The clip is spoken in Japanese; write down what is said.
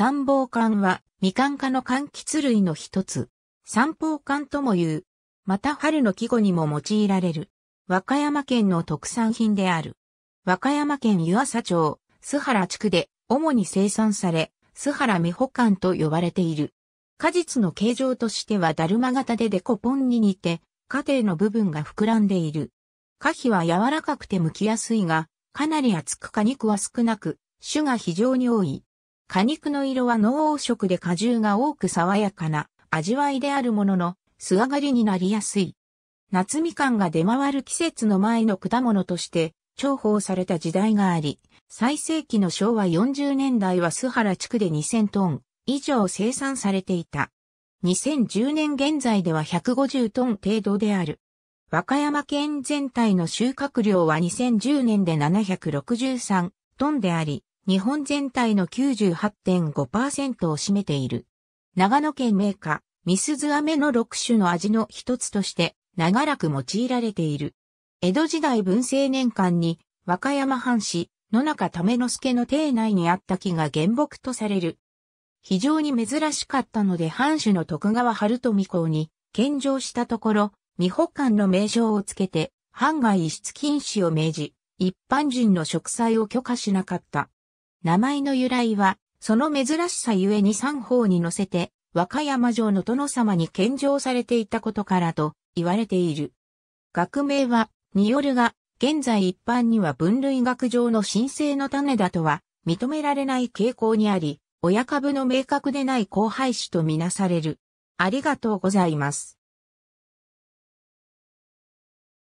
三宝柑は、みかん科の柑橘類の一つ。三宝柑とも言う。また春の季語にも用いられる。和歌山県の特産品である。和歌山県湯浅町、須原地区で主に生産され、須原美穂柑と呼ばれている。果実の形状としてはだるま型でデコポンに似て、家庭の部分が膨らんでいる。果皮は柔らかくて剥きやすいが、かなり厚く果肉は少なく、種が非常に多い。果肉の色は濃黄色で果汁が多く爽やかな味わいであるものの、素上がりになりやすい。夏みかんが出回る季節の前の果物として重宝された時代があり、最盛期の昭和40年代は須原地区で2000トン以上生産されていた。2010年現在では150トン程度である。和歌山県全体の収穫量は2010年で763トンであり、日本全体の98.5%を占めている。長野県名家、スズア飴の6種の味の一つとして長らく用いられている。江戸時代文政年間に和歌山藩士、野中為之助の邸内にあった木が原木とされる。非常に珍しかったので藩主の徳川春富公に献上したところ、未保管の名称をつけて、藩外輸出禁止を命じ、一般人の植栽を許可しなかった。名前の由来は、その珍しさゆえに三方に乗せて、和歌山城の殿様に献上されていたことからと言われている。学名は、によるが、現在一般には分類学上の神聖の種だとは認められない傾向にあり、親株の明確でない後輩種とみなされる。ありがとうございます。